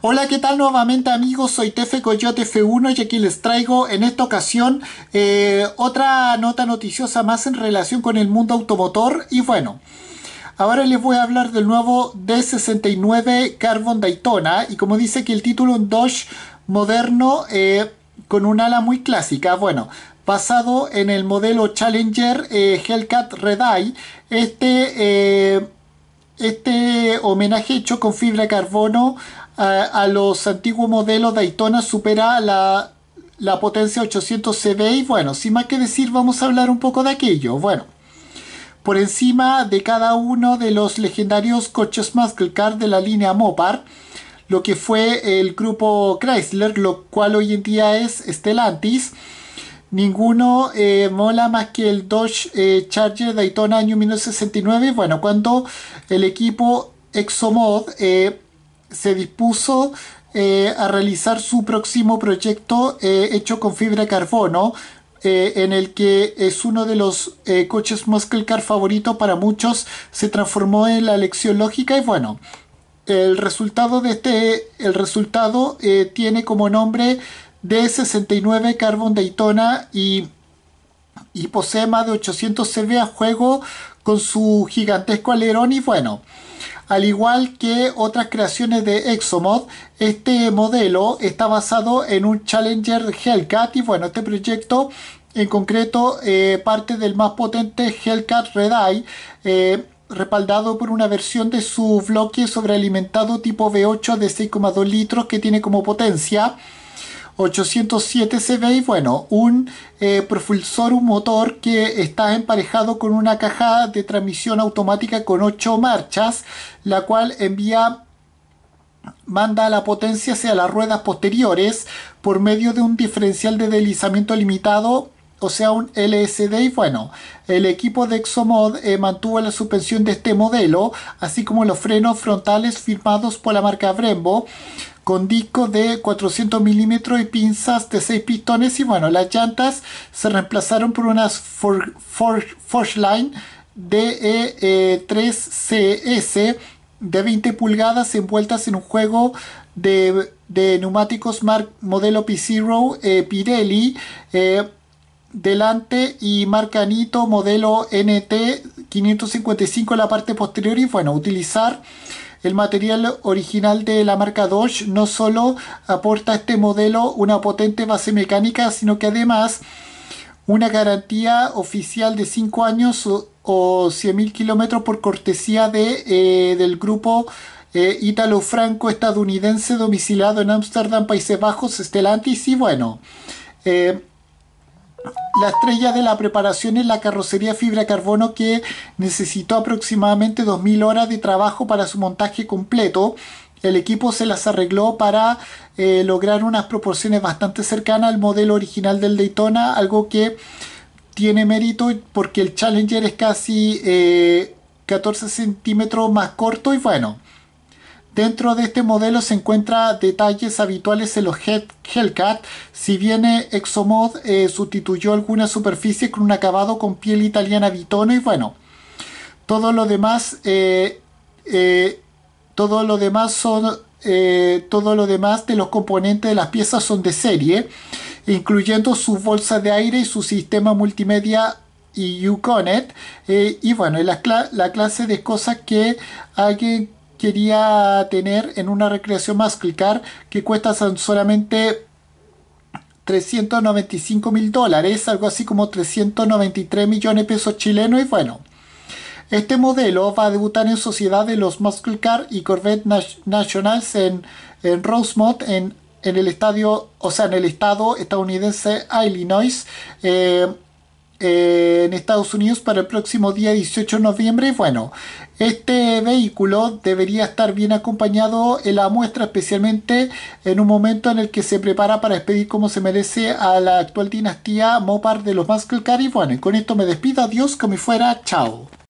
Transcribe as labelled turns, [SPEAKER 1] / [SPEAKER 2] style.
[SPEAKER 1] Hola, ¿qué tal nuevamente amigos? Soy Tefe Coyote F1 y aquí les traigo en esta ocasión eh, otra nota noticiosa más en relación con el mundo automotor y bueno. Ahora les voy a hablar del nuevo D69 Carbon Daytona y como dice que el título un Dodge moderno eh, con un ala muy clásica. Bueno, basado en el modelo Challenger eh, Hellcat Redeye, este, este homenaje hecho con fibra de carbono a, los antiguos modelos Daytona supera la, potencia 800 CV y bueno, sin más que decir vamos a hablar un poco de aquello. Bueno, por encima de cada uno de los legendarios coches muscle car de la línea Mopar, lo que fue el grupo Chrysler, lo cual hoy en día es Stellantis. Ninguno eh, mola más que el Dodge eh, Charger Daytona año 1969. Bueno, cuando el equipo ExoMod eh, se dispuso eh, a realizar su próximo proyecto eh, hecho con fibra de carbono, eh, en el que es uno de los coches Muscle Car favorito para muchos, se transformó en la elección lógica y bueno, el resultado de este, el resultado tiene como nombre D69 Carbon Daytona y, y posee más de 800 CV a juego con su gigantesco alerón y bueno. Al igual que otras creaciones de Exomod, este modelo está basado en un Challenger Hellcat y bueno, este proyecto en concreto eh, parte del más potente Hellcat Red Eye. Eh, respaldado por una versión de su bloque sobrealimentado tipo V8 de 6,2 litros que tiene como potencia 807 CBI, bueno, un eh, propulsor, un motor que está emparejado con una caja de transmisión automática con 8 marchas, la cual envía manda la potencia hacia las ruedas posteriores por medio de un diferencial de deslizamiento limitado o sea un LSD y bueno, el equipo de ExoMod eh, mantuvo la suspensión de este modelo, así como los frenos frontales firmados por la marca Brembo, con disco de 400 milímetros y pinzas de 6 pistones y bueno, las llantas se reemplazaron por unas Forgeline DE3CS de 20 eh, eh, pulgadas envueltas en un juego de, neumáticos modelo P-Zero Pirelli delante y marca Anito modelo NT555 en la parte posterior y bueno, utilizar el material original de la marca Dodge no solo aporta a este modelo una potente base mecánica, sino que además una garantía oficial de 5 años o, 100.000 kilómetros por cortesía de, eh, del grupo Italo eh, ítalo-franco-estadounidense domiciliado en Ámsterdam, Países Bajos, Estelantis. y bueno... Eh, la estrella de la preparación es la carrocería fibra carbono que necesitó aproximadamente 2.000 horas de trabajo para su montaje completo. El equipo se las arregló para eh, lograr unas proporciones bastante cercanas al modelo original del Daytona, algo que tiene mérito porque el Challenger es casi 14 eh, centímetros más corto y bueno, Dentro de este modelo se encuentran detalles habituales en los Hellcat, si bien Exomod eh, sustituyó algunas superficies con un acabado con piel italiana bitona y bueno, todo lo demás, eh, eh, todo lo demás son, todo demás de los componentes de las piezas son de serie, incluyendo sus bolsas de aire y su sistema multimedia y Uconet. y bueno, la, la, clase de cosas que alguien quería tener en una recreación Muscle Car que cuesta solamente 395 mil dólares, algo así como 393 millones de pesos chilenos y bueno. Este modelo va a debutar en sociedad de los Muscle Car y Corvette Nationals en, en Rosemont, en, en el estadio, o sea, en el estado estadounidense Illinois. Eh, en Estados Unidos para el próximo día 18 de noviembre. Bueno, este vehículo debería estar bien acompañado en la muestra, especialmente en un momento en el que se prepara para despedir como se merece a la actual dinastía Mopar de los Muscle Car. Y bueno, y con esto me despido. Adiós, como fuera. Chao.